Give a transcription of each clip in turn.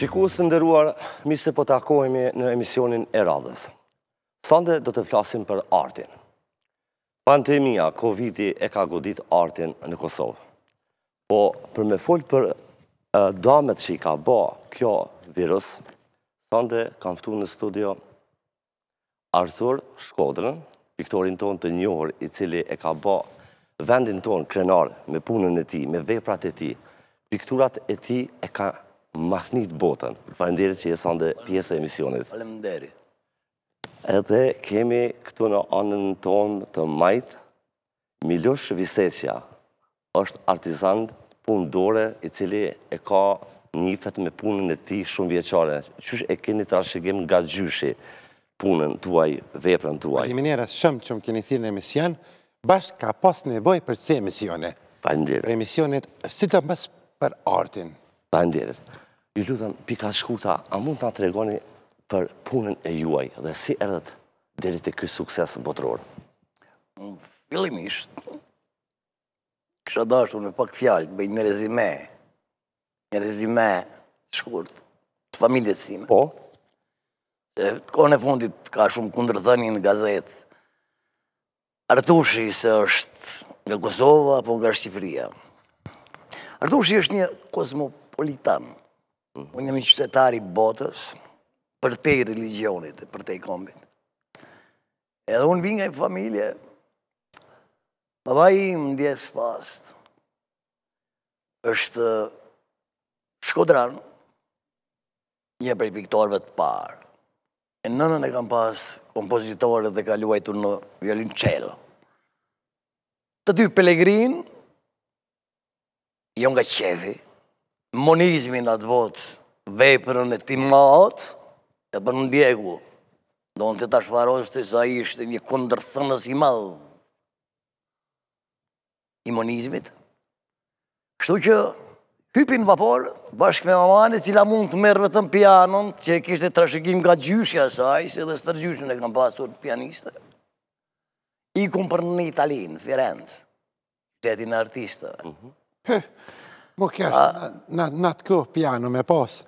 Qiku së ndëruar, mi se po të akohemi në emisionin e radhës. Sande do të flasim për artin. Pandemia, Covid-i e ka godit artin në Kosovë. Po, për me folë për damet që i ka ba kjo virus, Sande kam fëtu në studio Arthur Shkodrën, piktorin ton të njohër i cili e ka ba vendin ton krenar me punën e ti, me veprat e ti, pikturat e ti e ka njohër Mahnit Botën. Falemderit që jesë ande pjesë e emisionit. Falemderit. Edhe kemi këtu në anën tonë të majtë, Milosh Viseqja është artizant punëdore i cili e ka njifet me punën e ti shumë vjeqare. Qysh e keni të arshëgjim nga gjyshi punën tuaj, veprën tuaj? Pa një minera shumë që më keni thirë në emision, bashkë ka pas nevoj për të se emisione. Për emisionet, si të mësë për artin. Pa e ndirit. lutëm, pika shkuta, a mund të nga regoni për punën e juaj dhe si erdhët dherit e kësë sukses botërorë? Mm, Filimisht, kësha dashtu me pak fjallë, të bëjnë në rezime, në rezime shkurt, të familje po. të simë. Po? kone fundit ka shumë kundrëthëni në gazetë, Artushi se është nga Kosova, apo nga Shqifria. Artushi është një kosmop, metropolitan. Mhm. Unë jam i qytetari botës për te i religionit, për te i kombit. Edhe unë vinë nga i familje, babaj im ndjesë fast është Shkodran, një i piktorëve të parë. E nënën e kam pas kompozitore dhe ka luajtu në violin qelo. Të ty pelegrin, jo nga qefi, monizmin atë votë, vepërën e ti matë, e për në bjegu do në të të sa ishte një kondërthënës i madhë i monizmit. Kështu që në vapor, bashkë me mamane, cila mund të merë vetëm pianon, që kishte të nga gjyshja saj, se dhe stërgjyshën e kam pasur pianiste, ikum për në Italinë, Firenze, të jetin artistëve. Më kërë, në atë kohë pjano me posë,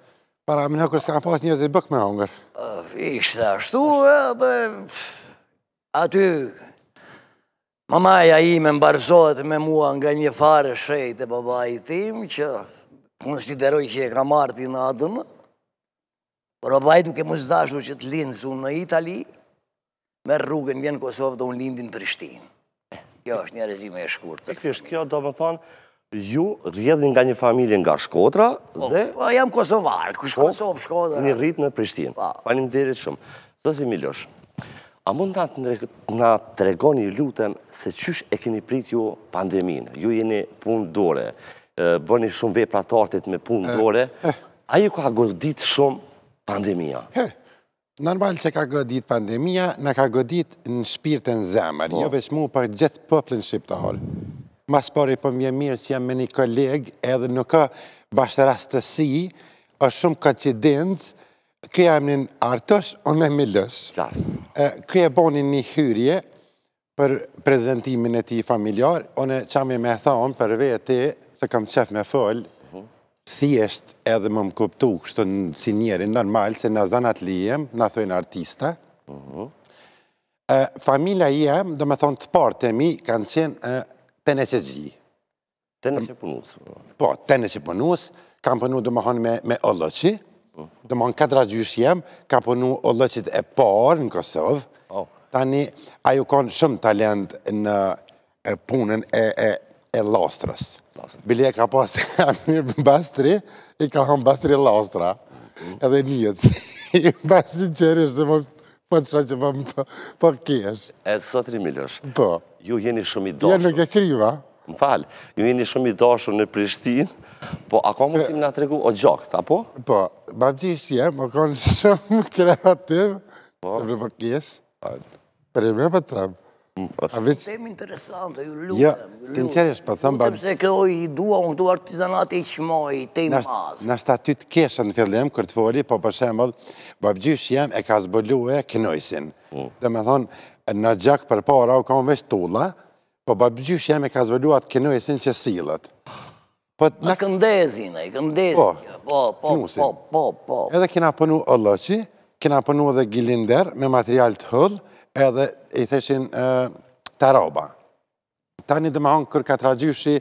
para më në kërës kanë posë njërët të bëk me ongër. Ishte ashtu, edhe dhe, aty, mamaja ime më barëzohet me mua nga një fare shrejt e babaj tim, që konsideroj që e ka marti në adënë, por babaj duke më zdashu që të linë zunë në Itali, me rrugën vjenë Kosovë dhe unë lindin Prishtinë. Kjo është një rezime e shkurtër. Kjo është kjo, do më thonë, Ju rrjedhni nga një familje nga Shkodra po, dhe... Po, jam Kosovar, kush po, Kosovë, Shkodra. Një rritë në Prishtinë. Panim po. dirit shumë. Zotë i Milosh, a mund të nga tregoni lutem se qysh e keni prit ju pandeminë? Ju jeni punë dore, bërni shumë vej pratartit me punë eh, dore. Eh. A ju ka godit shumë pandemija? Eh, normal që ka godit pandemija, në ka godit në shpirtën zemër, jo veç mu për gjithë pëplën shqiptarë mas pari për mje mirë që jam me një kolegë edhe nuk ka rastësi, është shumë ka që dindë, këja e një artësh, o me më lësh. Këja e boni një hyrje për prezentimin e ti familjar, o në që me thonë për vete, se kam qef me folë, mhm. thjesht edhe më më kuptu, kështë në si njeri normal, se në zanat lijem, në thujnë artista. Mhm. Familja jem, do me thonë të partemi, kanë qenë tene që zgji. Tene që punus? Po, po tene që punus, kam punu dhe më honë me oloqi, po. dhe më honë katra gjysh jem, ka punu oloqit e parë në Kosovë, tani a ju konë shumë talent në punën e lastrës. Bile ka pasë Amir Bastri, i ka honë Bastri lastra, mm. edhe njëtës. Bastri qërë Po të shra që po kesh. E sotri milosh. Po ju jeni shumë i dashur. Jeni nuk e kriva. Më falë, ju jeni shumë i dashur në Prishtin, po a ka mësim nga të o gjokët, apo? po? Po, ma jemë, më konë shumë kreativ, të më më kjesë, për e me për tëmë. Mm, po. A vëcë... Temë interesantë, ju lukëm, lukëm. Të në për thëmë... Lukëm se kërëj i dua, unë duar të zanat i qmoj, te i masë. Në të keshën në fillim, kërë të foli, po për shemë, babgjysh jem e ka zbëllu e kënojsin. Mm. Dhe me thonë, në gjak për para u ka më vesh tulla, po babgjysh jemi ka zbëllu atë kënojësin që silët. Po të në këndezin, e këndezin, po, po, po, po, po, po, Edhe kina pënu ëllëqi, kina pënu edhe gilinder me material të hëllë, edhe i theshin të roba. Ta një dëmahon kër ka të ragjyshi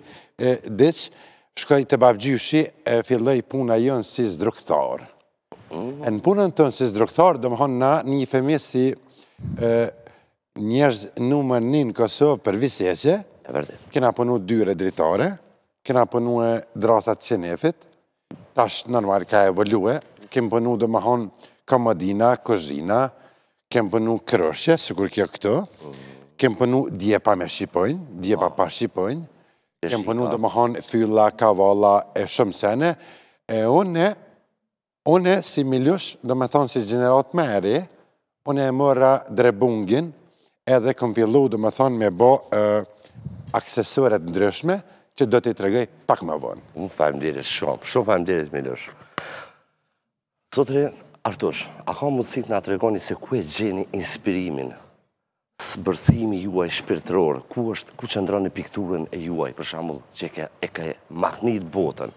diqë, shkoj të babgjyshi e filloj puna jënë si zdruktarë. Mhm. Në punën tënë si zdruktarë, do më na një femi si njerëz numër një në Kosovë për viseqe. E vërdet. Kena punu dyre dritare, kena punu e drasat qenefit, tash normal ka evolue, kem punu dhe më honë komodina, kozina, kem punu kërëshe, së kur kjo këto, kem punu djepa me shqipojnë, djepa ah. pa shqipojnë, kem punu dhe më honë fylla, kavalla e shumësene, e une, une si Miljush, dhe me thonë si Gjenerat me eri, une e mëra drebungin, edhe fillu, dhe më thonë, me bo aksesuaret ndryshme, që do t'i tregoj pak më vonë. Unë fajmë diris shumë, shumë fajmë diris, Milosh. Sotre, Artosh, a ka mundësit nga tregoni se ku e gjeni inspirimin, së bërthimi juaj shpirtëror, ku është, ku që ndroni pikturën e juaj, për shambull, që e ka magnit botën,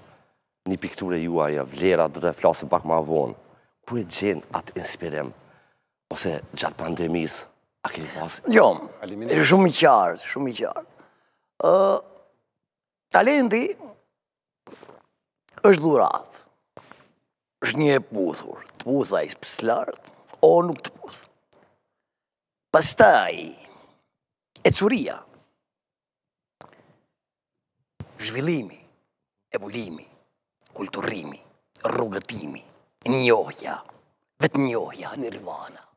një pikturë e juaj, vlera, do të flasë pak më vonë, ku e gjeni atë inspirim, ose gjatë pandemisë, A keni pasë? Jo, është shumë i qartë, shumë i qartë. Talenti është dhuratë, është një e puthur, të putha i pësë o nuk të puthë. Pastaj, e curia, zhvillimi, evolimi, kulturimi, rrugëtimi, njohja, vetë njohja, nirvana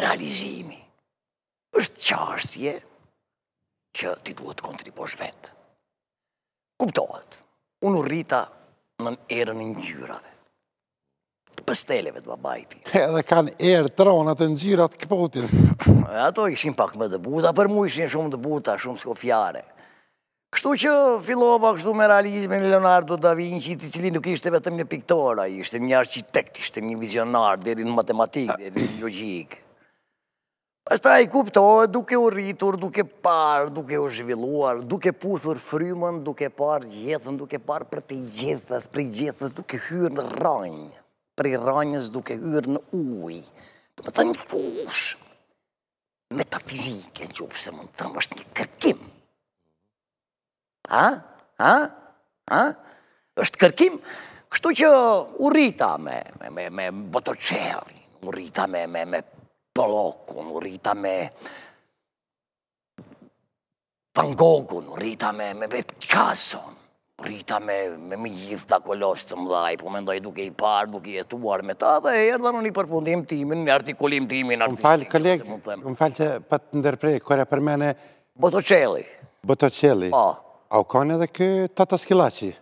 realizimi, është qarsje që ti duhet të kontribosh vetë. Kuptohet, unë rrita në erën njyrave, të pësteleve të babajti. Edhe kanë erë tronat e njyrat këpotin. Ato ishin pak më dëbuta, për mu ishin shumë dëbuta, shumë s'ko fjare. Kështu që filova kështu me realizmin Leonardo da Vinci, të cili nuk ishte vetëm një piktora, ishte një arqitekt, ishte një vizionar, dherin matematik, dherin logikë. Pasta i kuptohet duke u rritur, duke par, duke u zhvilluar, duke puthur frymën, duke par gjithën, duke par për të gjithës, për gjithës duke hyrë në rranjë, për i rranjës duke hyrë në ujë. Të më të një fush, metafizike në qupë se më të më është një kërkim. Ha? Ha? Ha? është kërkim? Kështu që u rrita me botoqeri, u rrita me Goloku rrita me Van Gogu rrita me Picasso në rrita me me më gjithë të kolos të mdaj, po mendoj duke i parë, duke i etuar me ta dhe erdhën në një përpundim timin në artikulim timin artistik Më falë, kolegë, më falë që pa të ndërprej kërë e përmene Botoqeli Botoqeli po. A u kanë edhe kë Tato Skilaci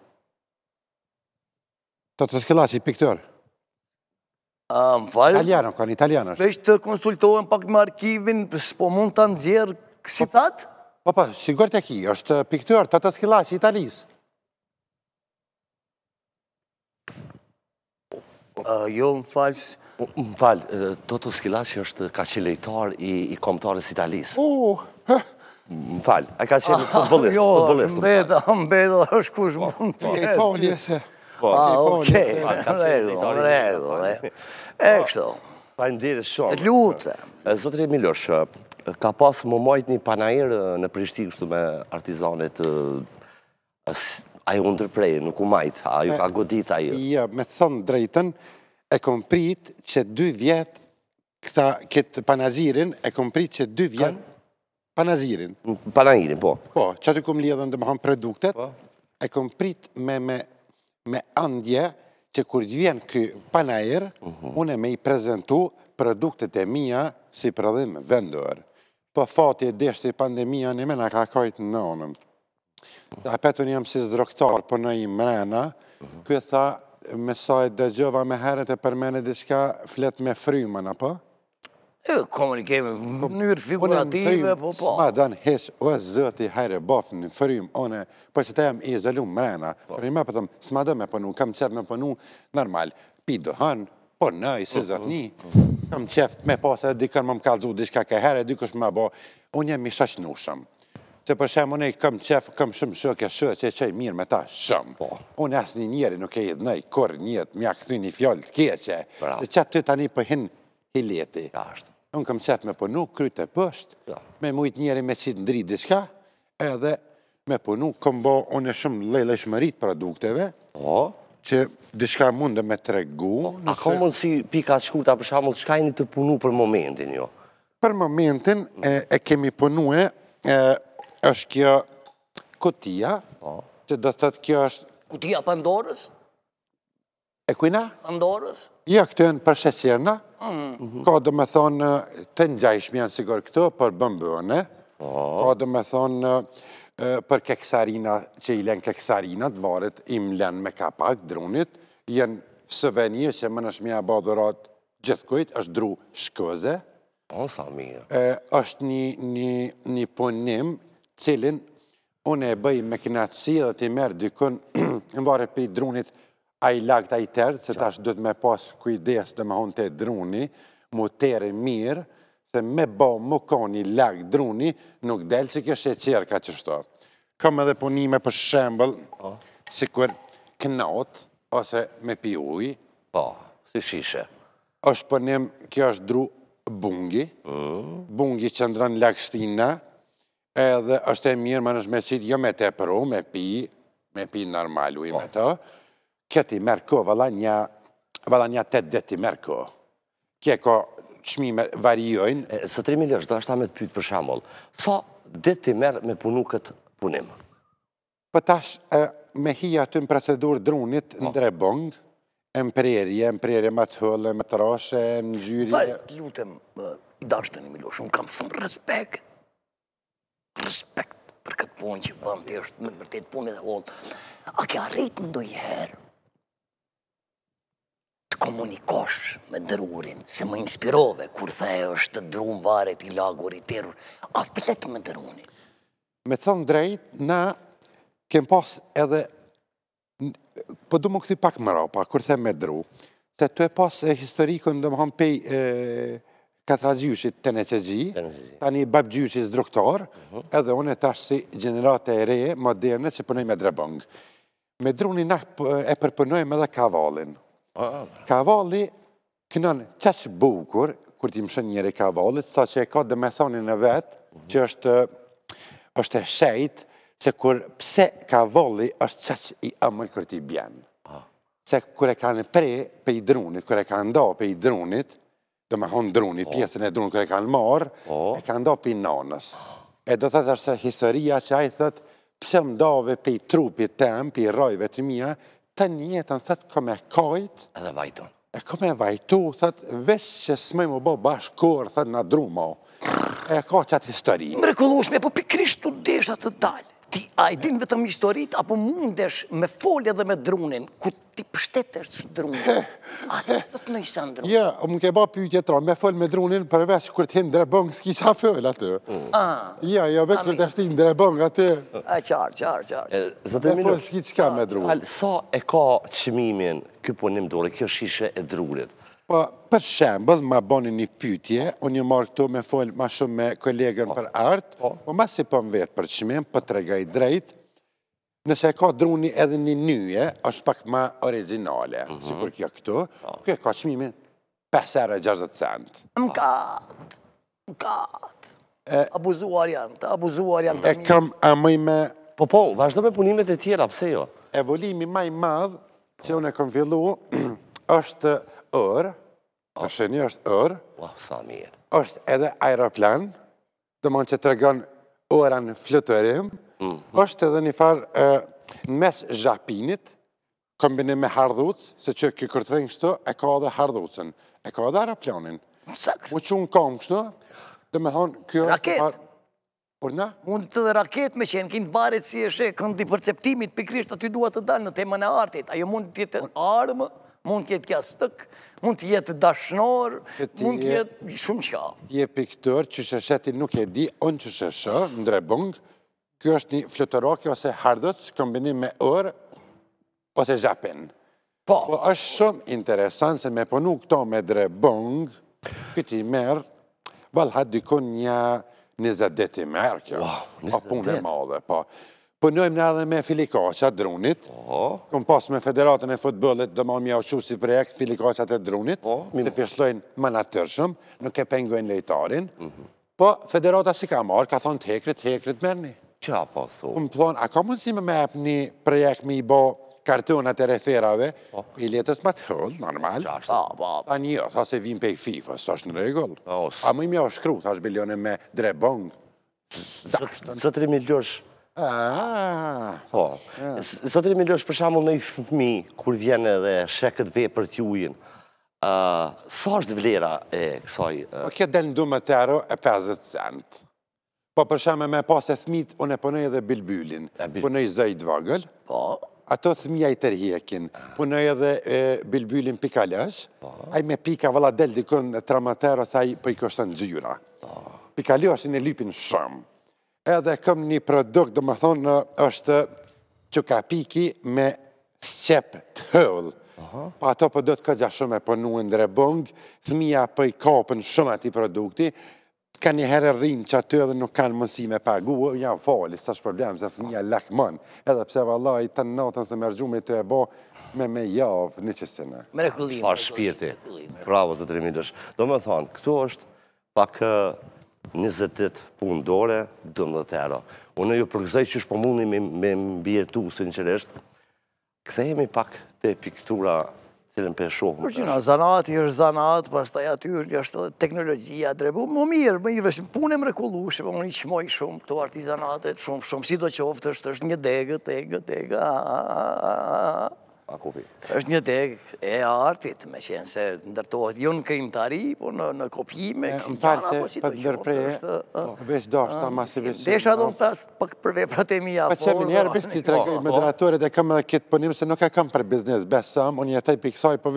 Tato Skilaci, piktor Më falë. Italiano, kanë italiano është. Vesh të konsultohen pak me arkivin, s'po mund të nëzjerë kësi po, thatë? Po, po, si të ki, është piktuar të të skila që italisë. Jo, më falës... Më falë, të është ka lejtar i komtarës italisë. U, hë... Më falë, a ka qenë të bëllistë, të Më bedo, më është kush po, mund po, të jetë. E i folje se... Po, pa, oke, regull, regull, e. E, Pa në dirë shumë. E t'lutë. Zotri Milosh, ka pas më majt një panajrë në Prishtinë, kështu me artizanet, a ju ndërprejë, nuk u majtë, a ju ka godit a ju? Jo, ja, me thonë drejten, e kom prit që dy vjetë këtë panazirin, e kom prit që dy vjetë panazirin. Panajrin, po. Po, që aty kom lidhën dhe më hanë produktet, po. e kom prit me me me andje që kur gjenë vjen këj panajër, mhm. une me i prezentu produktet e mija si prodhim vendur. Po fati e deshte i pandemija në mena ka kajtë në onëm. A petë unë jam si zdroktar, po në i mrena, mhm. këtë tha, me sajtë dëgjova me herët e përmene diska flet me frymën, apo? Komunikime në njërë figurative, po po. Sma dan hes, o e zëti hajre bafë në fërim, o ne, përse të jam i zëllu mrena, po. për një me pëtëm, sma dhe me pënu, kam qëtë me pënu, normal, pi do hanë, po në, i se zëtë një, kam qëtë me pas edhe dikër më më kalëzut, dhe ke herë, dhe kësh më bo, unë jam i shashnushëm që përshem unë e këm qefë, këm shumë shëke shëke shëke që e mirë me ta shëmë. Po. Unë asë një njeri nuk e i dhënaj, kërë njëtë, mjakësini fjallë të keqe, që atë tani përhin të leti. Ashtë unë kam qëtë me punu krytë e pështë, me mujt njeri me qitë ndri diska, edhe me punu kom bo unë e shumë lejle shmërit produkteve, që diska mundë me tregu. A këmë mundë si pika shkurta për shamull, shka e një të punu për momentin jo? Për momentin e kemi punu e është kjo kutia, që do të të kjo është... Kutia pëndorës? E kujna? Pëndorës? Ja, jo, këtë e në Mhm. Ka do me thonë, të njajshmi janë sigur këto, për bëmbëne. Po. Ka do me thonë, për keksarina, që i len keksarina, të varet im len me kapak, drunit, jenë sëvenirë që më nëshmi a badurat gjithkojt, është dru shkëze. O, sa mija. është një punim cilin, Unë e bëj me kënatësi dhe të i merë dykun, në varë për i drunit, a i lakë të a i tërë, se tash dhëtë me posë kujdes dhe me honë të druni, mu tërë mirë, se me bo më koni lag druni, nuk delë që kështë e qërë ka qështo. Kam edhe punime për shembl, po. si kërë knotë, ose me pi ujë. Po, si shishe. është punim, kjo është dru bungi, bungi që ndronë lakështina, edhe është e mirë më nëshme qitë, jo me te pru, me pi, me pi normal ujë me po. të, këti merë ko, vala një të deti merë ko. Kje ko qmime varijojnë. Së tri milion, shdo është ta me të pytë për shambull. Sa deti merë me punu këtë punim? Për po tash, me hi aty në procedurë drunit po. në drebongë, Emprerje, emprerje më të hëllë, më të rashe, më gjyri... Vaj, të lutëm, i dashtë të një milosh, unë kam shumë respekt. Respekt për këtë punë që bëmë të eshtë, më në vërtet punë edhe hëllë. A kja rritë ndojëherë, komunikosh me drurin, se më inspirove kur the është drun varet i lagur i tërur, a flet me drunin? Me thëmë drejt, na kem pas edhe, po du më këti pak më ropa, kur the me dru, se tu e pas e historikën do më hanë pej katra gjyushit të në qëgji, tani bab gjyushit zdruktor, mhm. edhe one tash si generate e reje, moderne, që përnoj me drebëngë. Me drunin e përpënojmë edhe kavallin, Ka kënën qëqë bukur, kur ti më njëri ka sa që e ka dhe me thoni në vetë, që është është e shejtë, se kur pse ka është qëqë i amëllë kërë ti bjenë. Se kur e ka në prej, pe i drunit, kur e ka nda pe i drunit, dhe me honë drunit, po. pjesën e drunit, kur e ka në marë, po. e ka nda për i nanës. E do të të të të të të të të të të të të të të të të të njëtë thëtë këmë e kajtë. Edhe vajtu. E këmë e vajtu, thëtë, vështë që së mëjë më bë bashkurë, thëtë, në drumë, e ka që histori. Më po pikrishtu deshë atë të dalë ti a i din vetëm historit, apo mundesh me folje dhe me drunin, ku ti pështetesh drunin, a ti thëtë në isha në drunin? Ja, o më ke ba për tra, me folje me drunin, përveç kër të në drebëng, s'ki qa folje aty. Mm. Ja, ja, jo, veç kër ti është ti drebëng aty. A, qarë, qarë, qarë. Me folje me Sa e ka qëmimin, kjo punim dore, kjo shishe e drurit. Po, për shembl, ma boni një pytje, unë një marrë këtu me folë ma shumë me kolegën po. për artë, po. po ma si po më vetë për qëmim, po të regaj drejt, nëse ka druni edhe një njëje, është pak ma originale, mhm. si kur kjo këtu, po. kjo ka qëmimin 5 ere 60 cent. Më katë, më katë, abuzuar janë, të abuzuar janë të mjë. E kam amëj me... Po, po, vazhdo me punimet e tjera, pse jo? Evolimi maj madhë, që unë e kom fillu, është ërë, oh. përshënjë është ërë, është edhe aeroplan, dhe mund që të regon ëra në flëtërim, mhm. është edhe një farë në mes zhapinit, kombinim me hardhuc, se që kjo kërtërin kështu, e ka edhe hardhucën, e ka edhe aeroplanin. Më që unë kam kështu, dhe me thonë, kjo është farë... Por na? Unë të dhe raket me qenë, kënë varet si e shë, di përceptimit, pikrisht aty duhet të dalë në temën e artit. Ajo mund të jetë armë? mund të jetë kja stëk, mund të jetë dashnor, mund të jetë shumë qa. Ti e piktor, që shëshetin nuk e di, onë që shëshë, në drebung, kjo është një flotoroki ose hardoc, kombinim me ërë ose zhapin. Po. po, është shumë interesant se me ponu këto me drebung, këti merë, valha dikon një një zedet i merë, kjo, o po, punë madhe, po. Pënojmë në edhe me filikasha drunit, këmë pas me federatën e futbolet, do më mja si projekt filikashat e drunit, po, të fjeshtojnë më natërshëm, nuk e pengojnë lejtarin, mhm. po federata si ka marrë, ka thonë të hekrit, të hekrit mërni. Qa pasu? Po më thonë, a ka mundësi me me epë një projekt me i bo kartonat e referave, po. i letës më të hëllë, normal. Qashtë? A një, tha se vim pe i FIFA, së është në regullë. A më i mja oshkru, thash bilion Ah, ah, ah. Po, zotëri me lësh për shamull në i fëmi, kur vjen edhe shekët vej për t'jujin, sa është vlera e kësaj? Po, këtë delë në du më të ero e 50 cent. Po përshame me pas e thmit, unë e punoj edhe bilbyllin, punoj zëj Po. ato thmija i tërhjekin, punoj edhe bilbylin pika lësh, po. a me pika vëlla del dikën e tramatero po sa i për po. i në gjyra. Pika lëshin e lypin shëmë, edhe këm një produkt, dhe më thonë, është që ka piki me qep të hëllë. Po ato to po për do të këgja shumë e përnu në drebëng, thëmija për po i kapën shumë ati produkti, ka një herë rrimë që aty edhe nuk kanë mundësi me pagu, janë u fali, së është problem, se thëmija lakman, edhe pse valaj të natën se mërgjumit të e bo, me me javë në qësime. Me rekullime. Pa shpirti, bravo, zëtërimi dëshë. Do me thonë, këtu është pak 28 punë dore, 12 euro. Unë e ju përgëzaj që është mundi me më bjetu, se në pak të piktura cilën për shohëm. Por që në zanat, i është zanat, pas taj atyur, është të teknologjia, drebu, më mirë, më i punë e më rekullushe, unë i qmoj shumë këto artizanatet, shumë, shumë, si do qoftë, është një degë, degë, degë, a, a kupi. Êshtë një deg e artit, me qenë se ndërtojët ju jo në krim po në kopi me kësim të gjarë, po si po. po, të gjarë, po si të gjarë, po si të gjarë, po të gjarë, po si të gjarë, po si të gjarë, po si të gjarë, po si të gjarë, po si të gjarë, po si të gjarë, po si të gjarë, po si të për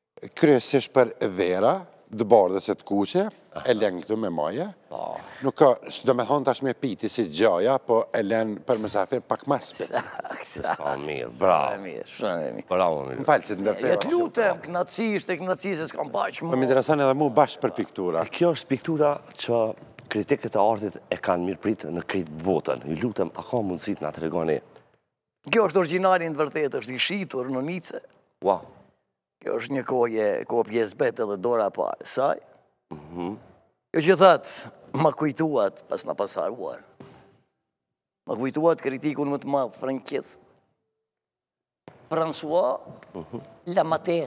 po si të po të të bardë se të kuqe, e len këtu me maje. Po. Nuk ka, së do me thonë tash me piti si gjaja, po e len për mësafir pak ma spetë. Saks, saks. Sa mirë, bravo. Shënë e mirë, shënë e mirë. Bravo, mirë. Më falë që të ndërpër. Jëtë lutë, më e knacisht e s'kam bashkë më. Më më interesan edhe mu bashkë për piktura. Kjo është piktura që kritikët e artit e kanë mirë pritë në kritë botën. Jë lutë, a ka mundësit nga të regoni? Kjo është orginalin të vërtetë, është i shitur në mice. Wow, Kjo është një koje, koje pjesë betë dhe dora parë, saj. Mhm. Kjo që thëtë, më kujtuat pas në pasaruar. Më kujtuat kritikun më të madhë, Frankjës. François mhm. Lamate.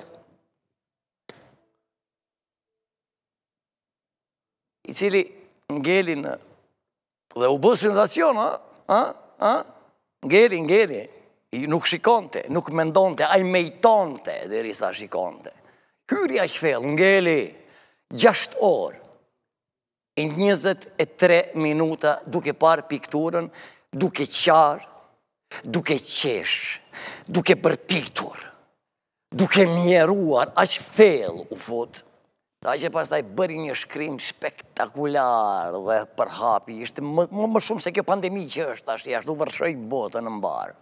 I cili ngelin dhe u bësë sensacion, ha? Ha? Ngeri, ngeri nuk shikonte, nuk mendonte, a i mejtonte dhe risa shikonte. Kyria shfel, ngeli, gjasht orë, i njëzet e tre minuta duke parë pikturën, duke qarë, duke qeshë, duke bërpiktur, duke mjeruar, a shfel u fotë. Ta që pas taj bëri një shkrim spektakular dhe përhapi, ishte më shumë se kjo pandemi që është, ashtu vërshoj botën në mbarë.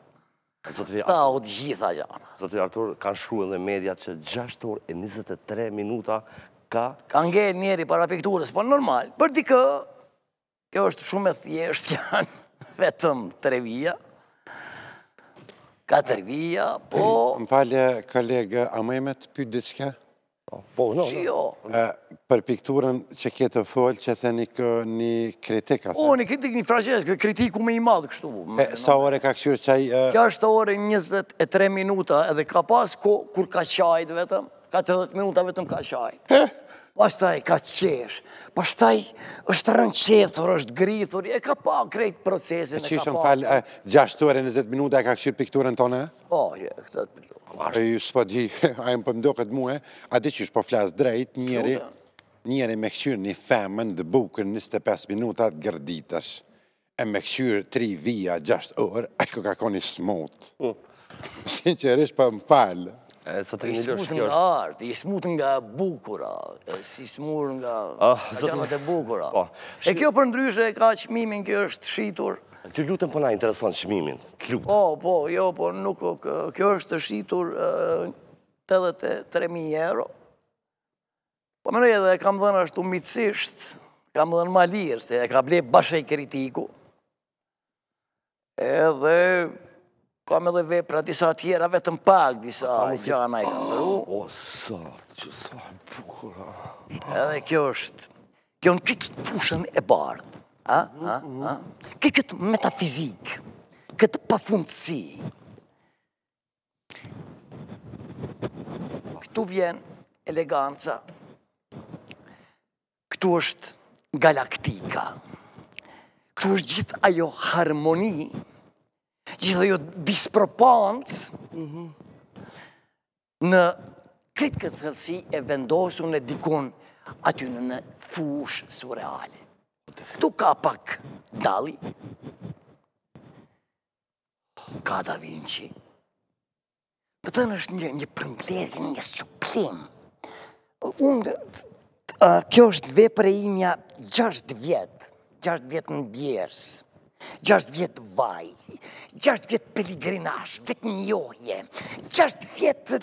Tau të gjitha gjana. Zotri Artur, kanë shku edhe mediat që 6 orë e 23 minuta ka... Ka ngejë njeri para pikturës, po normal. Për dikë, kjo është shumë e thjesht, janë vetëm tre vija. Ka tre vija, po... Më falje, kolega, a më me të pytë Po, në, po, në. Për pikturën që ke të folë, që the një kritik, a the? O, një kritik, një frashesh, kritiku me i madhë, kështu. Sa ore ka këshurë qaj? Kja është ore 23 minuta, edhe ka pas, kur ka qajt vetëm, 30 minuta vetëm ka qajt pastaj ka qesh, pas është të rënqethur, është grithur, e ka pa krejt procesin, e ka pa... E qishën falë, e gjashtore, 20 minuta, e ka këshirë pikturën tonë? Po, e këtë të pikturën. E ju s'po di, a e më pëmdo po këtë muhe, a di qishë po flasë drejt, njeri, njeri me këshirë një femën dë bukën 25 e 5 minuta të gërditash, e me këshirë 3 vija, 6 orë, e ku ka koni smotë. Mm. Sinqerisht, për po më falë. I smut nga artë, i smut nga bukura, si smur nga qanët ah, e po, bukura. Po, e kjo për ndryshë e ka qmimin kjo është shqytur. Kjo lutën përna po intereson qmimin, kjo lutën. Po, po, jo, po, nuk, kjo është shitur 83.000 euro. Po më nëj edhe kam dhenë ashtu umitsisht, kam dhenë ma lirë, se e ka ble bashkë e kritiku. Edhe ka me dhe vepra disa tjera, vetëm pak disa gjana i ka O, sa, që sa e pukura. Edhe kjo është, kjo në pikë fushën e bardë, a, a, a. Kjo këtë metafizikë, këtë pafundësi. Këtu vjen eleganca, këtu është galaktika, këtu është gjithë ajo harmoni gjithë dhe jo disproponc në këtë këtë thëllësi e vendosu në dikun aty në në fushë surreale. Tu ka pak dali, ka da vinë është një përmplet, një suplim. kjo është dhe për e imja 6 vjetë, gjashtë vjetë në bjerës. Gjasht vjetë vaj, gjasht vjetë peligrinash, vjetë njoje, gjasht vjetë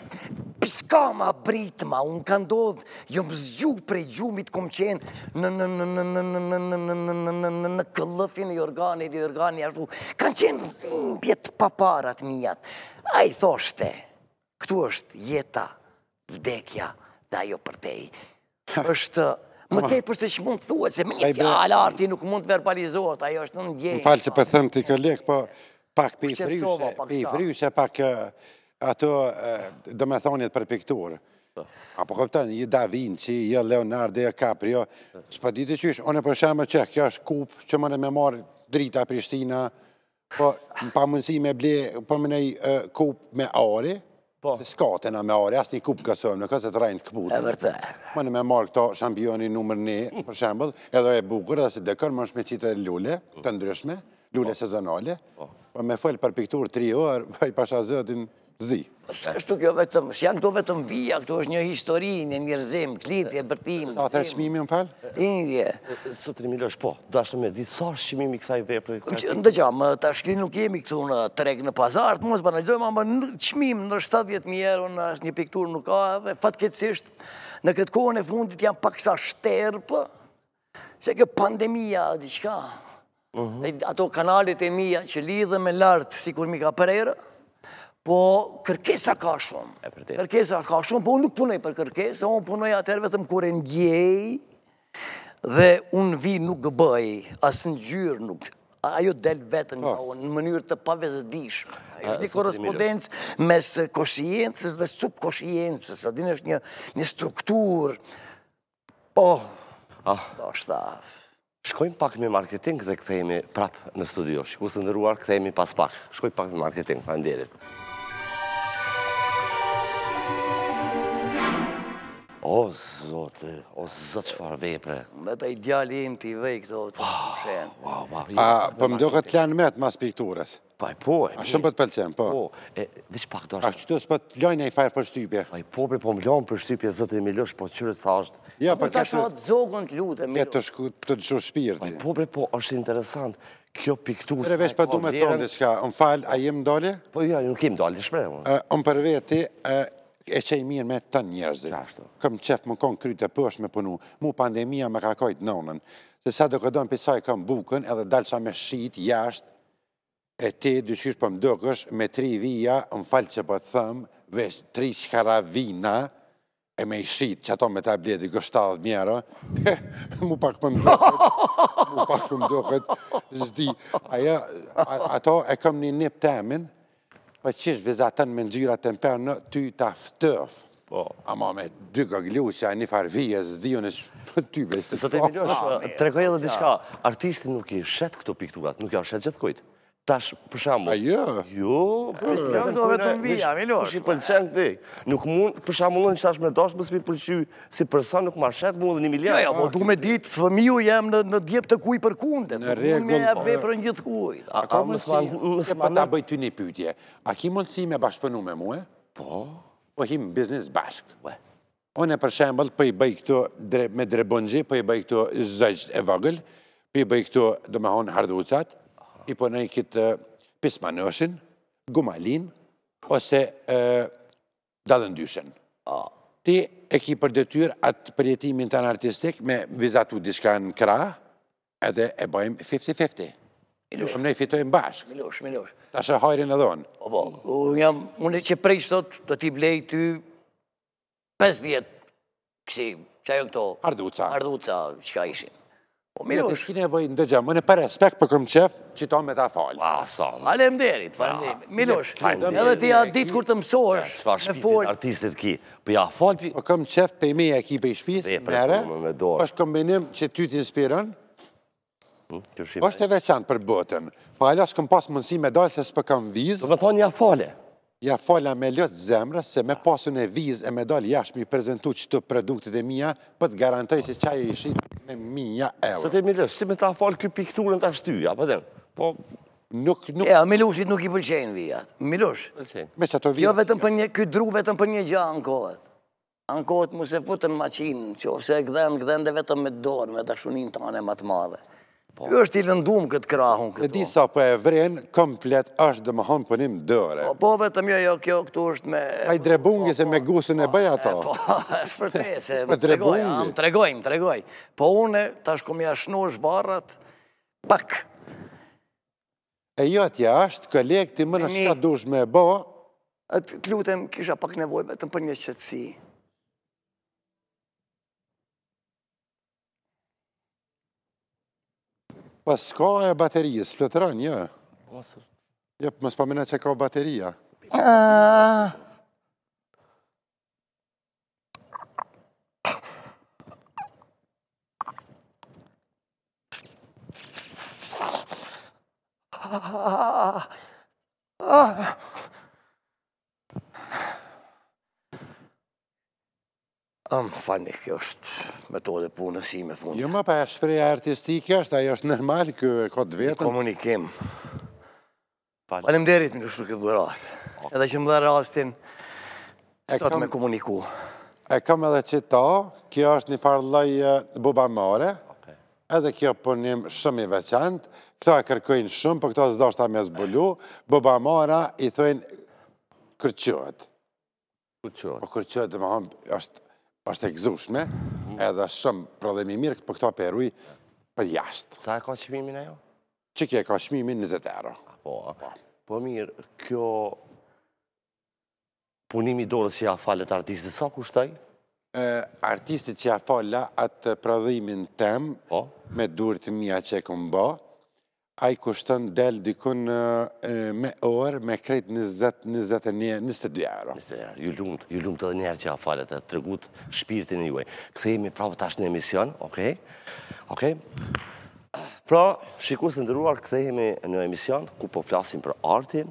piskama, britma, unë ka ndodhë, jo më zgju për e gjumit kom qenë në në në në në në në në në në në në në në këllëfin e organit i organit ashtu, kanë qenë vimbjet paparat mijat. A i thoshte, këtu është jeta, vdekja, dhe ajo përtej. është... Më kej përse që mund të thuet, se me një fjallë arti nuk mund të verbalizohet, ajo është në në gjenë. Më falë që përthëm po. të i kolegë, po pak për i fryshe, pak ato dëmethonit për pikturë. Po. Apo këptan, i Da Vinci, i Leonardo, i Caprio, së për ditë qysh, onë për shemë që kjo është kupë, që mëne me marë drita Prishtina, po pa mundësi me ble, po më i kupë me ari, Po. Se në me are, asë një kupë ka sëmë, në këse të rajnë të këputë. E vërte. Më në me marë këto shampioni nëmër një, për shembol, edhe e bukur, edhe se dekër, më është me e lullë të ndryshme, lullë po. sezonale, po. Po, me fëllë për pikturë tri orë, për i pasha zëtin Zi. Së është kjo vetëm, së janë këto vetëm vija, këto është një historinë, një njërzim, klitje, bërtim. Sa the shmimi më falë? Indje. Së të një milë është po, dashtë me ditë, sa është shmimi kësaj vepre? Në dëgja, më të shkri nuk jemi këtu në treg në pazartë, mos banalizohem, amë në shmim në 70.000 euro në është një pikturë nuk ka, dhe fatkecisht në këtë kohën e fundit janë pak sa shterpë, se kë pandemija, diqka. Mhm. Ato kanalit e mija që lidhë me lartë, si kur mi ka prerë, po kërkesa ka shumë. E Kërkesa ka shumë, po unë nuk punoj për kërkesa, unë punoj atër vetëm kërë ndjej, dhe unë vi nuk gëbëj, asë në gjyrë nuk, ajo delë vetën nga po. unë, në mënyrë të pavezëdishme. është një korespondencë mes koshiencës dhe subkoshiencës, a dinë është një strukturë, po, po ah. shtafë. Shkojmë pak me marketing dhe këthejmë prapë në studio. Shkojmë së ndëruar, këthejmë pas pak. Shkojmë pak me marketing, fa ndjerit. Shkojmë pak me marketing. O, zote, o, zote, qëfar vepre. Më të djali im pi vej këto të ah, shenë. A, për po më doka të lanë me të mas pikturës? Paj, po, e. A shumë për po të pëllëcen, po. Po, e, veç pak të ashtë. A, qëtës për të lojnë e i farë për shtypje? Paj, po, për për më lojnë për shtypje, zote e milosh, po qërët sa ashtë. Ja, për po të ashtë të zogën të lutë, milosh. Këtë të shku të shpirti. Paj, po, për po, është interesant. Kjo piktur... Për e veç për du me thonë, diçka, unë falë, a jem ndolle? Po, ja, nuk jem ndolle, shprejmë. Eh, unë për veti, eh, e qenë mirë me të njerëzit. Ashtu. Kom qef më kon krytë e përsh me punu. Mu pandemija me kakojt nonën. Se sa do këdojnë pisaj kom bukën, edhe dalë qa me shqit, jasht, e ti dyqysh për po më dëgësh, me tri vija, më falë që për po thëmë, me tri shkara vina, e me i shqit, që ato me ta bledi gështalët mjera, mu pak për më dëgët, mu pak për më dëgët, zdi, ato e kom një nip temin, Po qështë vizatën me ndyra të mperë në ty ta Po, a ma me dy gëgliu një farë vijës, zë dhjo në ty bejtë. Sotë e Miljosh, ah, trekoj edhe ah. diska, artisti nuk i shetë këto pikturat, nuk i ashetë gjithë Tash, për shambull... A jo? Jo, ah. për shambull... Vetë të mbija, minosh. Për shambull, për shambull, nuk mund... Për shambull, në që tash me doshë, më s'mi përqy si person, nuk marshet mu dhe një milion. Jo, jo, po ah, du me ditë, fëmiju jem në djep të kuj për kunde. Në regull... Nuk mund me e për një të kuj. A ka më në... Mësë më në... Mësë më në... Mësë më në... bashkëpënu me mu, Mësë Po him biznis bashkë. për i bëj këto me po i bëj e vogël, po i bëj do me honë, hardhucat, i përnej po kitë pismanëshin, gumalin, ose dyshen. Ti e ki për detyr atë përjetimin të në artistik me vizatu diska në kra, edhe e bëjmë 50-50. Milosh. Ne fitojmë bashkë. Milosh, milosh. Ta shë hajrin edhe onë. O bo, unë që prej sot do t'i blej ty 5 vjetë kësi, që ajo këto... Ardhuca. Ardhuca, që ka ishin. Po mirë, jo, të shkine e vojë ndëgja, më në për respekt për këmë qef, që ta me ta falë. A, ah, salë. Alem derit, falëndim. Milosh, edhe ti a ditë kur të mësorë. Së shpitit artistit ki, për po ja falë për... Po këmë qef për i me e ki për i shpitë, mere, është kombinim që ty t'inspiron, hm, po, është e veçan për botën. Pa po, ala, s'këm pas mënsi me dalë se s'për kam vizë. Do me thonë ja falë. Ja falja me lëtë zemrë, se me pasën e vizë e me dalë jashmi prezentu që të produktit e mija, për po të garantoj që qaj e ishit me mija euro. Sot e milës, si me ta falë kjo pikturën të ashtu, ja po, po... Nuk, nuk... Ja, milushit nuk i pëlqenë vijat. Milush. Me që ato vijat... Jo, vetëm për një... Ky dru vetëm për një gja në kohët. Në kohët mu se putën maqinë, që ofse gdhen, gdhen dhe vetëm me dorë, me dashunin të anë e matë madhe. Jo është i lëndum këtë krahun këtë. Se di sa po e vren, komplet është dhe më hanë përnim po dëre. Po, po vetëm jo, jo, kjo këtu është me... A i drebungi se me gusën e bëja ta. Po, është për te, se me tregoj, më tregoj, më tregoj. Po une, tash ku mi ashnu është barat, pak. E jo atja është, kolekti më në shka dush me bo. Të lutem, kisha pak nevoj, vetëm për një qëtësi. Pa s'ka e baterijës, flëtëran, jë. Ja. Jep, më spamina që ka Amë ah, fani kjo është metode punës i me fundë. Jo më pa e shpreja artistikë është, ajo është nërmali kjo e kodë vetën? komunikim. Falem derit në këtë dhërat. Edhe që më dhe rastin sot me komuniku. E kam edhe që ta, kjo është një parloj bubamare, edhe kjo punim shumë i veçant, këto e kërkojnë shumë, për po këto zdo shta me zbulu, bubamara i thujnë kërqyot. Kërqyot. Po kërqyot dhe më hëmë, është është e këzushme, mhm. edhe shumë prodhemi mirë për këto peruj për jashtë. Sa e ka shmimin e jo? Që kje ka shmimin 20 euro. Po, po mirë, kjo punimi dorës që ja falet artistit, sa kushtaj? Artistit që ja falet atë prodhimin tem, po. me durët mija që e këmë bë, a i kushton del dikun me orë, me krejt 20-21, 22 euro. Ju lumë të dhe njerë që a falet e tërgut shpirtin e juaj. Këthejmë prapë ashtë në emision, oke? Oke? Pra, shikus të ndëruar, këthejmë në emision, ku po flasim për arti,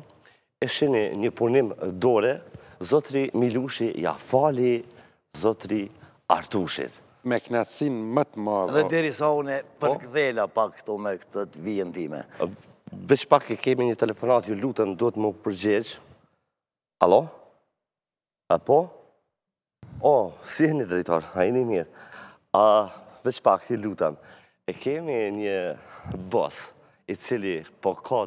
e shini një punim dore, zotri Milushi ja fali zotri Artushit me knatsin më të madhë. Dhe diri sa une po? përkdhela pak këto me këtë të vijën time. Vesh pak e kemi një telefonat, ju lutën do të më përgjegj. Alo? A po? O, si e një drejtar, a i një mirë. A, vesh pak e lutën, e kemi një bos, i cili po ka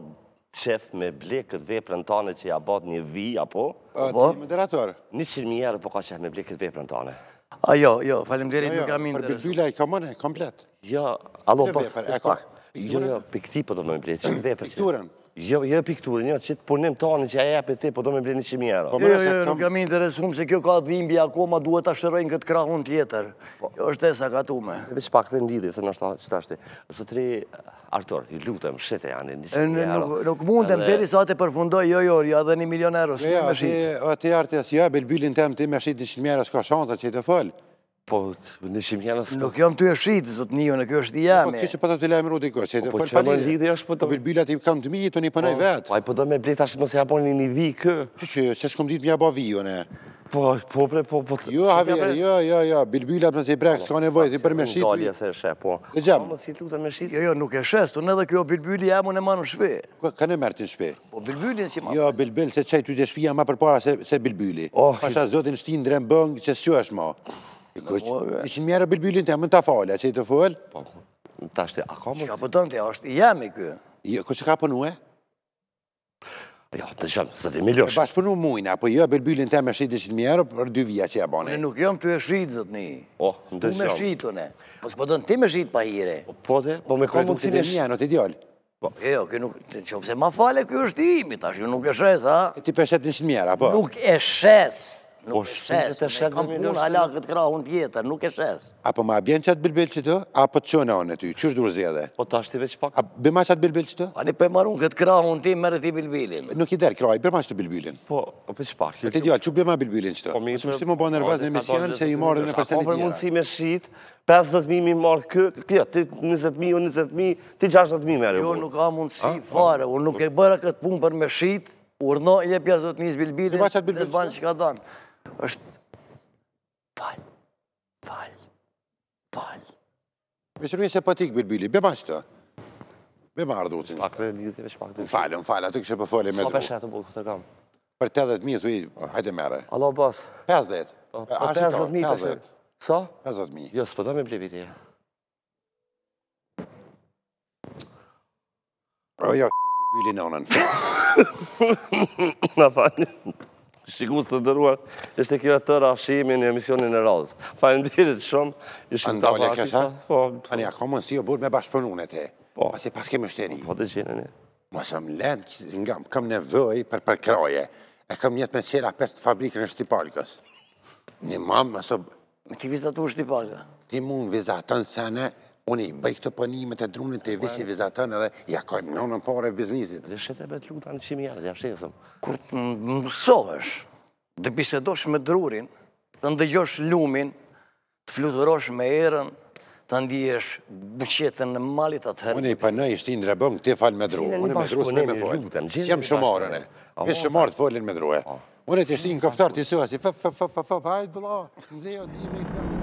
qef me ble këtë veprën tane që ja bat një vi, a po? A, të një moderator? Një qërë mjerë po ka qef me ble këtë veprën tane. A jo, jo, falem dherit jo, nuk kam jo, interesu. Për i ka mëne, komplet. Ja, jo, alo, pas, pas, Jo, jo, pas, pas, pas, pas, pas, pas, pas, pas, pas, pas, pas, Jo, jo e jo, një, që të punim tani që e e për ti, po do me bërë një qimi era. Po, jo, jo, jo, nuk kam interesum, se kjo ka dhimbi, akoma duhet të shërojnë këtë krahun tjetër. Po. Jo, është e sa ka tu me. pak të në se nështë ashtë të ashtë të Artur, i lutëm, të janë një ashtë të Nuk të ashtë të ashtë të përfundoj, jo, jo, jo të ashtë të ashtë të ashtë të ashtë të ashtë të ashtë të ashtë të ashtë të ashtë të ashtë të ashtë të të Po, në shqim Nuk jam të e shqitë, zotë një, në kjo është i jamë. Po, kjo që pata po të lajmë rrëti kjo, po, po që e të falë për një lidhë është po të... Po, i kam të mijë, të një përnoj vetë. Po, ajë me bleta shqitë, mësë ja po një një vijë kë. Që që, që shkom ditë mja ba vijë, në Po, po, po, po, po... Jo, Javier, jo, jo, jo, bilbilat përse i brekë, s'ka nevojë, ti për me shqipi... Ndolja se shë, po... E gjemë? me Jo, jo, nuk e shës, të edhe Ka në Po, bilbili në që Jo, se ty të shpi, ama për para se oh, zotin Po, ishtë mjerë e bilbilin të jam në ta falja, që i të fëll? Po, në ta shte, a ka më... Që ka pëton po të jashtë, jam i kë. Ko jo, që ka pënu e? Jo, të gjëmë, zëti milosh. E bashkë pënu mujna, apo jo e bilbilin të jam e shqit ishtë mjerë për dy vija që ja bane. Nuk jam të e shqit, zëtë ni. O, po, në të gjëmë. Tu me shqitune. Po së pëton ti me shqit pa hire. Po dhe, po me ka mundësi me shqit. Jo, që jo, fëse ma fale, kjo është imi, tash jo nuk e shes, ha? Ti pëshet në shqin po? Nuk e shes! nuk po e shesë, me kam punë ala këtë krahun tjetër, nuk e shes. Apo ma bjenë qatë bilbel që a apo të qënë anë të ju, qështë durë zjedhe? Po të ashtive që pak. A bëma qatë bilbel që të? Ani për po marun këtë krahun ti, mërët ti bilbilin. Nuk i derë krah, i bërma qëtë bilbilin. Po, po për që pak. Në të djallë, që bëma bilbilin që Po mi më bërë nërvaz në mision, që i marë në përset 50.000 mi kë, ti 20.000, 20.000, ti 60.000 Jo, nuk ka mundësi fare, nuk e bëra këtë punë për me bilbilin, dhe banë që ka danë është fal, fal, fal. Vesërën e se patik, Bilbili, be ma shtë. Be ma ardhë utin. Pak, për një të vesh pak. Më falë, më aty kështë për folë e me drukë. Sa peshe të bukë, këtë kam? Për 80.000, tu i, hajde mere. Alo, bas. 50. Për 50.000, Sa? 50.000. Jo, s'pëta me blibit i. Jo, jo, Bilbili në onën. Në falë shikus të dëruar, ishte kjo e tërë ashimi në emisionin e radhës. Fajnë birit shumë, ishte të po, po. bërë kësa. Ani, a komën si o burë me bashkëpënune te? Po. Pasi pas kemë shteri. Po, të gjenë një. Ma shumë lenë, nga më kam nevëj për përkroje, e kam njëtë me qera për të fabrikën e Shtipalkës. Një mamë, më së... Ti vizatu Shtipalkë? Ti unë i bëj këtë pënimet e drunit e vishë i vizatën edhe ja kojmë në në pare e biznizit. Dhe shetë e betë lukë në qimi jarë, ja shetë e thëmë. Kur të mësohësh, të bisedosh me drurin, të ndëgjosh lumin, të fluturosh me erën, të ndijesh bëqetën në malit atë herë. Unë i pënoj ishtë i në rebëm, këtë falë me drurë. Unë i me dru së me folë. Si jam shumarën e. Me shumarët folin me dru Unë i të ishtë në këftarë të isuha